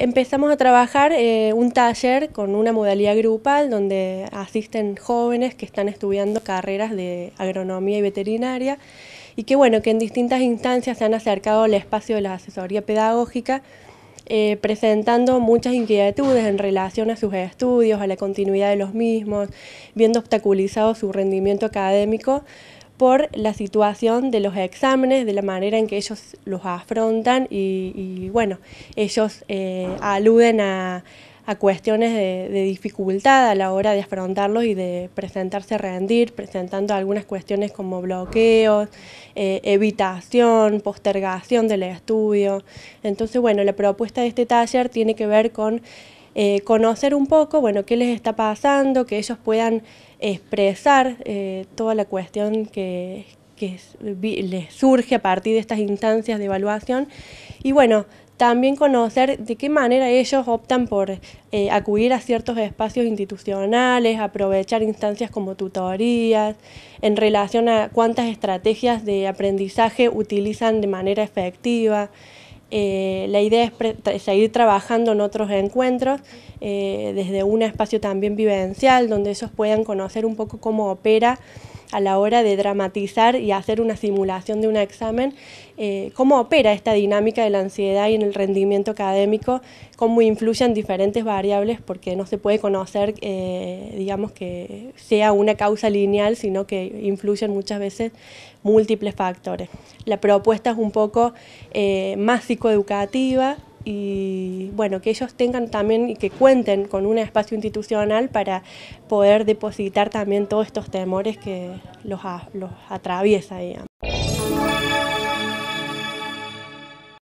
Empezamos a trabajar eh, un taller con una modalidad grupal donde asisten jóvenes que están estudiando carreras de agronomía y veterinaria y que bueno, que en distintas instancias se han acercado al espacio de la asesoría pedagógica eh, presentando muchas inquietudes en relación a sus estudios, a la continuidad de los mismos, viendo obstaculizado su rendimiento académico por la situación de los exámenes, de la manera en que ellos los afrontan y, bueno, ellos eh, aluden a, cuestiones de, dificultad a la hora de afrontarlos y de presentarse a rendir, presentando algunas cuestiones como bloqueos, eh, evitación, postergación del estudio. Entonces, bueno, la propuesta de este taller tiene que ver con eh, conocer un poco, bueno, qué les está pasando, que ellos puedan expresar eh, toda la cuestión que, les surge a partir de estas instancias de evaluación. Y bueno, también conocer de qué manera ellos optan por eh, acudir a ciertos espacios institucionales, aprovechar instancias como tutorías, en relación a cuántas estrategias de aprendizaje utilizan de manera efectiva. Eh, la idea es seguir trabajando en otros encuentros, eh, desde un espacio también vivencial, donde ellos puedan conocer un poco cómo opera a la hora de dramatizar y hacer una simulación de un examen, eh, cómo opera esta dinámica de la ansiedad y en el rendimiento académico, cómo influyen diferentes variables, porque no se puede conocer, eh, digamos, que sea una causa lineal, sino que influyen muchas veces múltiples factores. La propuesta es un poco eh, más psicoeducativa, y bueno, que ellos tengan también y que cuenten con un espacio institucional para poder depositar también todos estos temores que los, atraviesa. Digamos.